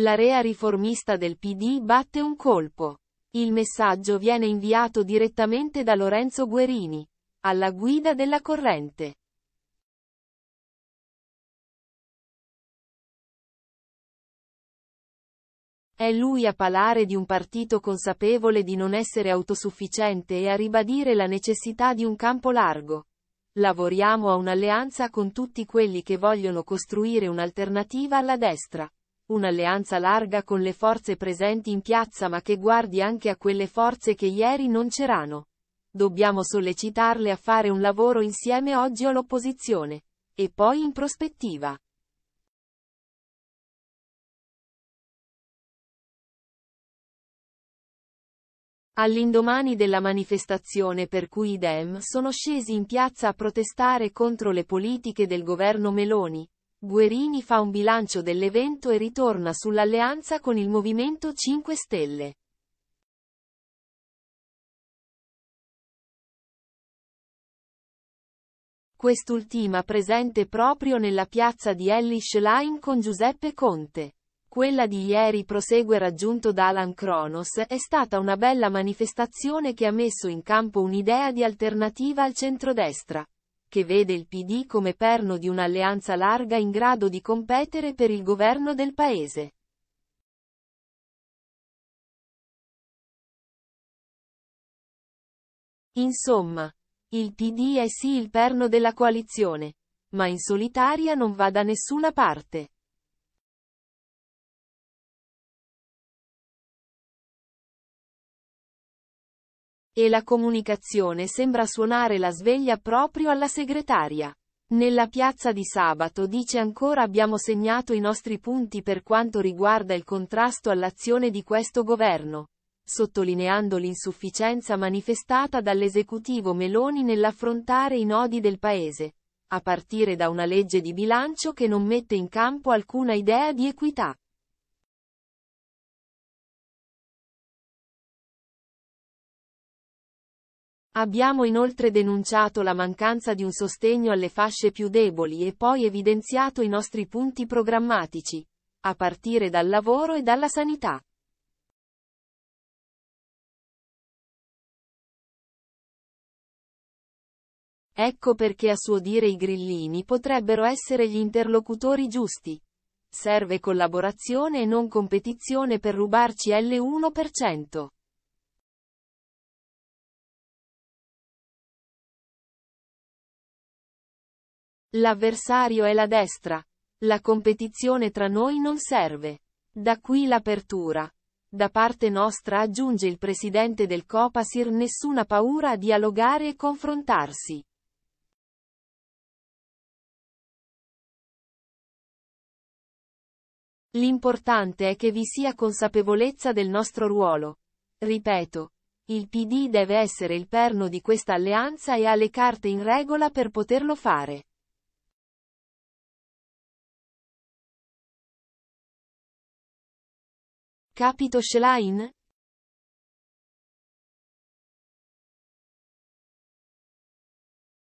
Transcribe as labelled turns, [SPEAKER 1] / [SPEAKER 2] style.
[SPEAKER 1] L'area riformista del PD batte un colpo. Il messaggio viene inviato direttamente
[SPEAKER 2] da Lorenzo Guerini, alla guida della corrente. È lui a parlare di un partito consapevole di non essere autosufficiente e a
[SPEAKER 1] ribadire la necessità di un campo largo. Lavoriamo a un'alleanza con tutti quelli che vogliono costruire un'alternativa alla destra. Un'alleanza larga con le forze presenti in piazza ma che guardi anche a quelle forze che ieri non c'erano. Dobbiamo sollecitarle a fare un lavoro insieme oggi all'opposizione. E poi
[SPEAKER 2] in prospettiva. All'indomani della manifestazione
[SPEAKER 1] per cui i Dem sono scesi in piazza a protestare contro le politiche del governo Meloni, Guerini fa un bilancio dell'evento e ritorna sull'alleanza con il
[SPEAKER 2] Movimento 5 Stelle. quest'ultima presente proprio
[SPEAKER 1] nella piazza di Ellis Line con Giuseppe Conte. Quella di ieri prosegue raggiunto da Alan Kronos, è stata una bella manifestazione che ha messo in campo un'idea di alternativa al centrodestra che vede il PD come perno di un'alleanza
[SPEAKER 2] larga in grado di competere per il governo del Paese. Insomma, il PD è sì il perno della coalizione, ma in
[SPEAKER 1] solitaria
[SPEAKER 2] non va da nessuna parte. E la comunicazione sembra suonare la sveglia proprio alla segretaria. Nella piazza di
[SPEAKER 1] sabato dice ancora abbiamo segnato i nostri punti per quanto riguarda il contrasto all'azione di questo governo, sottolineando l'insufficienza manifestata dall'esecutivo Meloni nell'affrontare i nodi del Paese, a partire da una legge
[SPEAKER 2] di bilancio che non mette in campo alcuna idea di equità. Abbiamo inoltre denunciato la mancanza di un sostegno alle fasce più deboli e poi evidenziato i nostri punti programmatici, a partire dal lavoro e dalla sanità. Ecco perché a suo dire i grillini potrebbero
[SPEAKER 1] essere gli interlocutori giusti. Serve collaborazione e non competizione
[SPEAKER 2] per rubarci l'1%. L'avversario è la destra. La competizione tra noi non serve. Da qui l'apertura.
[SPEAKER 1] Da parte nostra aggiunge il presidente del Copasir nessuna paura a
[SPEAKER 2] dialogare e confrontarsi. L'importante è che vi sia
[SPEAKER 1] consapevolezza del nostro ruolo. Ripeto, il PD deve essere il perno
[SPEAKER 2] di questa alleanza e ha le carte in regola per poterlo fare. Capito Schlein?